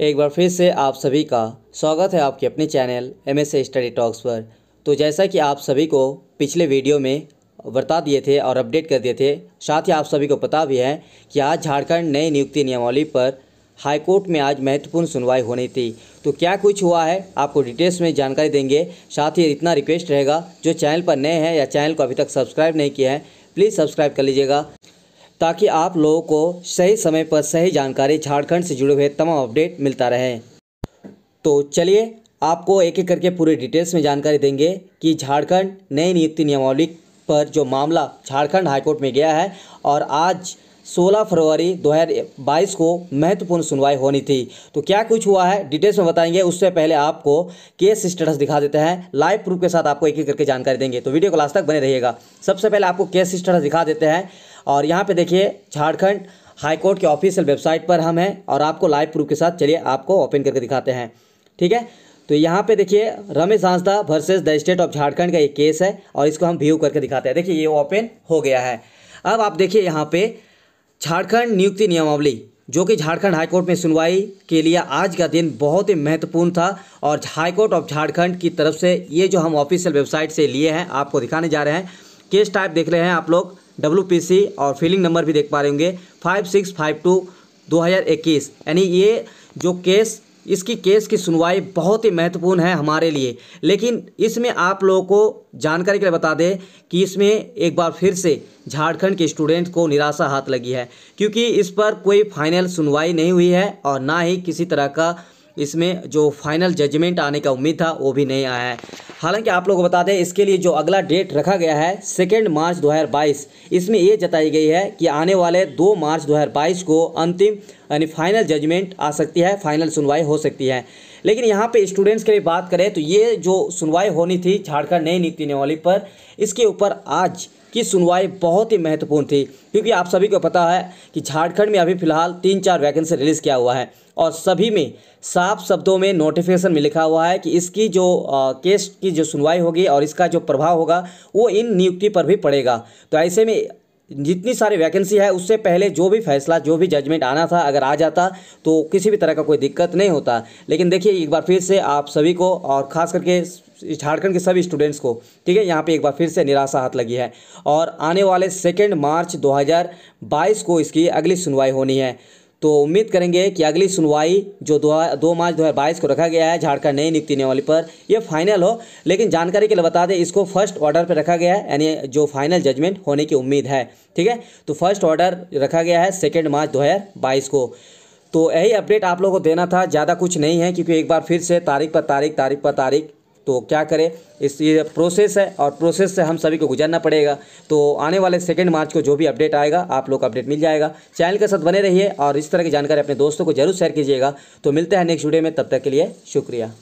एक बार फिर से आप सभी का स्वागत है आपके अपने channel M S study talks पर तो जैसा कि आप सभी को पिछले वीडियो में बता दिए थे और अपडेट कर दिए थे साथ ही आप सभी को पता भी है कि आज झारखंड नई नियुक्ति नियमावली पर हाईकोर्ट में आज महत्वपूर्ण सुनवाई होनी थी तो क्या कुछ हुआ है आपको डिटेल्स में जानकारी देंगे साथ ही इतना रिक्वेस्ट रहेगा जो चैनल पर नए हैं या चैनल को अभी तक सब्सक्राइब नहीं किया है प्लीज़ सब्सक्राइब कर लीजिएगा ताकि आप लोगों को सही समय पर सही जानकारी झारखंड से जुड़े हुए तमाम अपडेट मिलता रहे तो चलिए आपको एक एक करके पूरे डिटेल्स में जानकारी देंगे कि झारखंड नई नियुक्ति नियमावली पर जो मामला झारखंड हाईकोर्ट में गया है और आज 16 फरवरी 2022 को महत्वपूर्ण सुनवाई होनी थी तो क्या कुछ हुआ है डिटेल्स में बताएंगे उससे पहले आपको केस स्टेटस दिखा देते हैं लाइव प्रूफ के साथ आपको एक एक करके जानकारी देंगे तो वीडियो को लास्ट तक बने रहिएगा सबसे पहले आपको केस स्टेटस दिखा देते हैं और यहाँ पे देखिए झारखंड हाईकोर्ट के ऑफिशियल वेबसाइट पर हम हैं और आपको लाइव प्रूफ के साथ चलिए आपको ओपन करके दिखाते हैं ठीक है तो यहाँ पे देखिए Ramesh Hansda versus the state of Jharkhand का एक केस है और इसको हम व्यू करके दिखाते हैं देखिए ये ओपन हो गया है अब आप देखिए यहाँ पे झारखंड नियुक्ति नियमावली जो कि झारखंड हाईकोर्ट में सुनवाई के लिए आज का दिन बहुत ही महत्वपूर्ण था और हाईकोर्ट ऑफ झारखंड की तरफ से ये जो हम ऑफिशियल वेबसाइट से लिए हैं आपको दिखाने जा रहे हैं केस टाइप देख रहे हैं आप लोग डब्ल्यू और फीलिंग नंबर भी देख पा रहे होंगे फाइव सिक्स फाइव टू दो हज़ार इक्कीस यानी ये जो केस इसकी केस की सुनवाई बहुत ही महत्वपूर्ण है हमारे लिए लेकिन इसमें आप लोगों को जानकारी के लिए बता दें कि इसमें एक बार फिर से झारखंड के स्टूडेंट को निराशा हाथ लगी है क्योंकि इस पर कोई फाइनल सुनवाई नहीं हुई है और ना ही किसी तरह का इसमें जो फाइनल जजमेंट आने का उम्मीद था वो भी नहीं आया है हालांकि आप लोग को बता दें इसके लिए जो अगला डेट रखा गया है सेकेंड मार्च 2022 इसमें ये जताई गई है कि आने वाले दो मार्च 2022 को अंतिम यानी फाइनल जजमेंट आ सकती है फाइनल सुनवाई हो सकती है लेकिन यहाँ पे स्टूडेंट्स के लिए बात करें तो ये जो सुनवाई होनी थी झारखंड नई नीति नियमावली पर इसके ऊपर आज की सुनवाई बहुत ही महत्वपूर्ण थी क्योंकि आप सभी को पता है कि झारखंड में अभी फिलहाल तीन चार वैकेंसी रिलीज़ किया हुआ है और सभी में साफ शब्दों में नोटिफिकेशन में लिखा हुआ है कि इसकी जो आ, केस की जो सुनवाई होगी और इसका जो प्रभाव होगा वो इन नियुक्ति पर भी पड़ेगा तो ऐसे में जितनी सारी वैकेंसी है उससे पहले जो भी फैसला जो भी जजमेंट आना था अगर आ जाता तो किसी भी तरह का कोई दिक्कत नहीं होता लेकिन देखिए एक बार फिर से आप सभी को और ख़ास करके झारखंड के सभी स्टूडेंट्स को ठीक है यहाँ पे एक बार फिर से निराशा हाथ लगी है और आने वाले सेकेंड मार्च 2022 को इसकी अगली सुनवाई होनी है तो उम्मीद करेंगे कि अगली सुनवाई जो दो दो मार्च 2022 को रखा गया है झारखंड नई नियुक्ति नियमावली पर यह फाइनल हो लेकिन जानकारी के लिए बता दें इसको फर्स्ट ऑर्डर पर रखा गया है यानी जो फाइनल जजमेंट होने की उम्मीद है ठीक है तो फर्स्ट ऑर्डर रखा गया है सेकेंड मार्च दो को तो यही अपडेट आप लोगों को देना था ज़्यादा कुछ नहीं है क्योंकि एक बार फिर से तारीख पर तारीख तारीख पर तारीख तो क्या करें इस ये प्रोसेस है और प्रोसेस से हम सभी को गुजरना पड़ेगा तो आने वाले सेकेंड मार्च को जो भी अपडेट आएगा आप लोग को अपडेट मिल जाएगा चैनल के साथ बने रहिए और इस तरह की जानकारी अपने दोस्तों को जरूर शेयर कीजिएगा तो मिलते हैं नेक्स्ट वीडियो में तब तक के लिए शुक्रिया